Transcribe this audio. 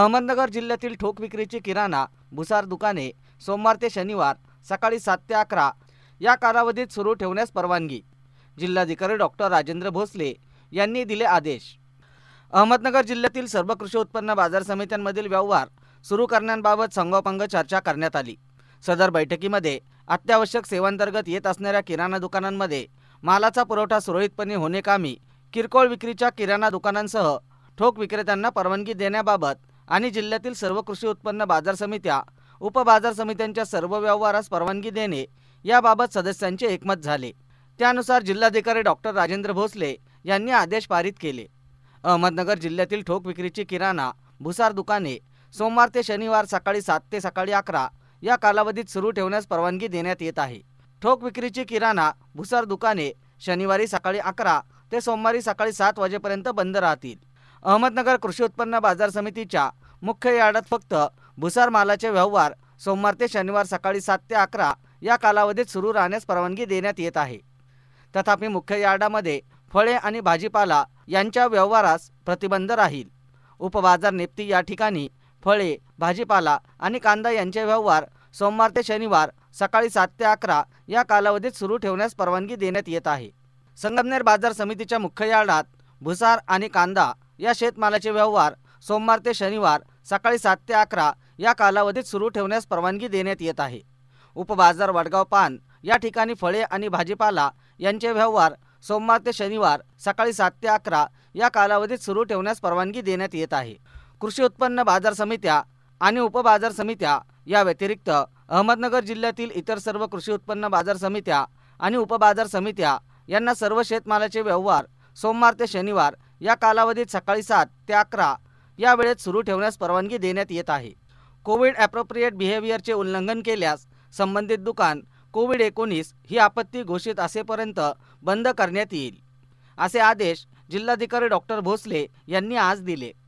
अहमदनगर जिल्ह्यातील ठोक विक्रीची किराणा भुसार दुकाने सोमवार ते शनिवार सकाळी सात ते अकरा या कालावधीत सुरू ठेवण्यास परवानगी जिल्हाधिकारी डॉक्टर राजेंद्र भोसले यांनी दिले आदेश अहमदनगर जिल्ह्यातील सर्व कृषी उत्पन्न बाजार समित्यांमधील व्यवहार सुरू करण्याबाबत संगोपंग चर्चा करण्यात आली सदर बैठकीमध्ये अत्यावश्यक सेवांतर्गत येत असणाऱ्या किराणा दुकानांमध्ये मालाचा पुरवठा सुरळीतपणे होणे कामी किरकोळ विक्रीच्या किराणा दुकानांसह ठोक विक्रेत्यांना परवानगी देण्याबाबत आणि जिल्ह्यातील सर्व कृषी उत्पन्न बाजार समित्या उप बाजार समित्यांच्या सर्व व्यवहारास परवानगी देणे याबाबत सदस्यांचे एकमत झाले त्यानुसार जिल्हाधिकारी डॉक्टर राजेंद्र भोसले यांनी आदेश पारित केले अहमदनगर जिल्ह्यातील ठोक विक्रीची किराणा भुसार दुकाने सोमवार ते शनिवार सकाळी सात ते सकाळी अकरा या कालावधीत सुरू ठेवण्यास परवानगी देण्यात येत आहे ठोक विक्रीची किराणा भुसार दुकाने शनिवारी सकाळी अकरा ते सोमवारी सकाळी सात वाजेपर्यंत बंद राहतील अहमदनगर कृषी उत्पन्न बाजार समितीच्या मुख्य यार्डात फक्त भुसार मालाचे व्यवहार सोमवार ते शनिवार सकाळी सात ते अकरा या कालावधीत सुरू राहण्यास परवानगी देण्यात येत आहे तथापि मुख्य यार्डामध्ये फळे आणि भाजीपाला यांच्या व्यवहारास प्रतिबंध राहील उपबाजार निप्ती या ठिकाणी फळे भाजीपाला आणि कांदा यांचे व्यवहार सोमवार ते शनिवार सकाळी सात ते अकरा या कालावधीत सुरू ठेवण्यास परवानगी देण्यात येत आहे संगमनेर बाजार समितीच्या मुख्य यार्डात भुसार आणि कांदा या शेतमालाचे व्यवहार सोमवार ते शनिवार सकाळी सात ते अकरा या कालावधीत सुरू ठेवण्यास परवानगी देण्यात येत आहे उपबाजार वडगाव पान या ठिकाणी फळे आणि भाजीपाला यांचे व्यवहार सोमवार ते शनिवार सकाळी सात ते अकरा या कालावधीत सुरू ठेवण्यास परवानगी देण्यात येत आहे कृषी उत्पन्न बाजार समित्या आणि उपबाजार समित्या या व्यतिरिक्त अहमदनगर जिल्ह्यातील इतर सर्व कृषी उत्पन्न बाजार समित्या आणि उपबाजार समित्या यांना सर्व शेतमालाचे व्यवहार सोमवार ते शनिवार या कालावधीत सकाळी सात ते अकरा या वेळेत सुरू ठेवण्यास परवानगी देण्यात येत आहे कोविड ॲप्रोप्रिएट बिहेवियरचे उल्लंघन केल्यास संबंधित दुकान कोविड एकोणीस ही आपत्ती घोषित असेपर्यंत बंद करण्यात येईल असे आदेश जिल्हाधिकारी डॉक्टर भोसले यांनी आज दिले